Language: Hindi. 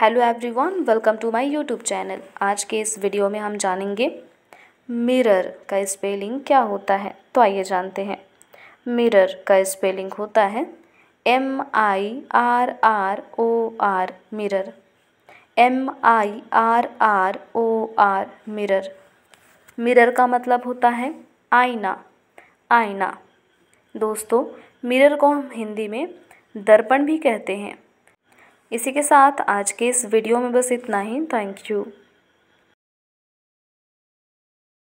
hello everyone welcome to my YouTube channel आज के इस वीडियो में हम जानेंगे मिरर का स्पेलिंग क्या होता है तो आइए जानते हैं मिरर का स्पेलिंग होता है M I R R O R mirror M I R R O R mirror mirror का मतलब होता है आईना आईना दोस्तों मिरर को हम हिंदी में दर्पण भी कहते हैं इसी के साथ आज के इस वीडियो में बस इतना ही थैंक यू